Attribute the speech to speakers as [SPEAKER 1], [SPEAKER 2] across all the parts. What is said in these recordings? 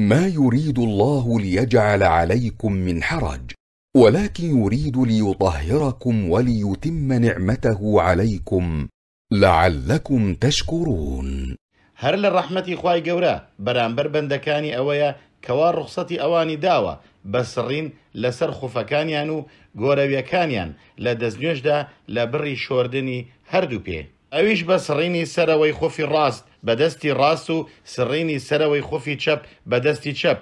[SPEAKER 1] ما يريد الله ليجعل عليكم من حرج ولكن يريد ليطهركم وليتم نعمته عليكم لعلكم تشكرون
[SPEAKER 2] هەر لە ڕەحمەتی قورا گەورە بربن دكاني أويا كوار ڕوخسەتی أواني داوە بسرين سڕین لەسەر خوفەکانیان و لدزنجدا لبري شوردني هردو بيه أويش بسريني پێ ئەویش بە سڕینی بەدەستی ڕاست و سڕینی سەرەوەی خوفی چەپ بەدەستی چەپ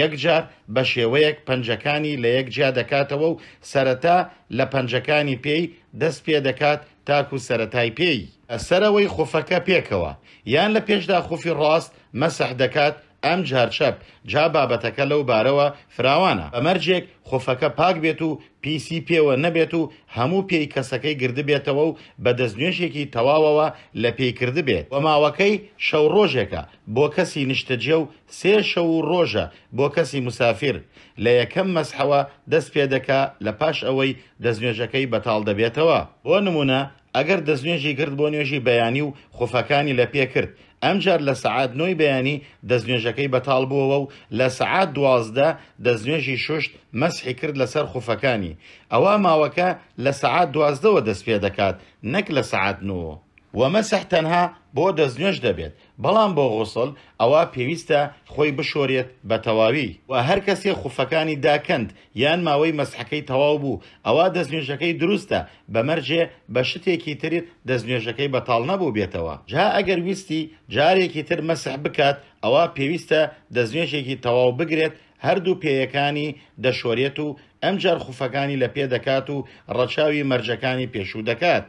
[SPEAKER 2] یەکجار بە شێوەیەک پەنجەکانی لە یەکجیا دەکاتەوە و سەرەتا لە پەنجەکانی پێی دەست پێ دەکات تاکو سەتای پێی ئەسەرەوەی خوفەکە پێکەوە یان لە پێشدا خوفی ڕاست مەسەح دەکات ئەم جارچەپ جا بابەتەکە لەو بارەوە فراوانە ئەمەرجێک خۆفەکە پاک بێت و پیسی پێوە نەبێت و هەموو پێی کەسەکەی گردبێتەوە و بە دەستنوێژێکی تەواوەوە لە پێیکرد بێت وە ماوەکەی شەو ڕۆژێکە بۆ کەسی نیشتەجێ و سێ شەو ڕۆژە بۆ کەسی مسافر لە یەکەم مەسحەوە دەست پێ دەکا لە پاش ئەوەی دەستنوێژەکەی بەتاڵ دەبێتەوە بۆ نمونە ئەگەر دەستنوێژی کرد بۆ نوێژی بەیانی و خۆفەکانی لە پێ کرد ئەمجار لە سعات نوۆی بەیانی دەستنوێژەکەی بەتاڵ بووەوە و لە سعات دوازدە دەستنوێژی شوشت مەسحی کرد لەسەر خۆفەکانی ئەوە ماوەکە لە سعات دوازدەوە دەست پێ دەکات نەک لە سعات نوەوە وەمەسەح تەنها بۆ دەستنوێش دەبێت بەڵام بۆ غوسڵ ئەوە پێویستە خۆی بشۆرێت بە تەواوی و هەر کەسێ خوفەکانی داکەند یان ماوەی مەسحەکەی تەواو بوو ئەوە دەستنوێژەکەی دروستە بەمەرجێ بە شتێکی ترت دەستنوێژەکەی بەتاڵ نەبوو بێتەوە جا ئەگەر ویستی جارێکی تر مەسح بکات ئەوە پێویستە دەستنوێژێکی تەواو بگرێت هەردوو پێیەکانی دەشۆرێت و ئەمجار خوفەکانی لە پێ دەکات و ڕەچاوی مەرجەکانی پێشوو دەکات.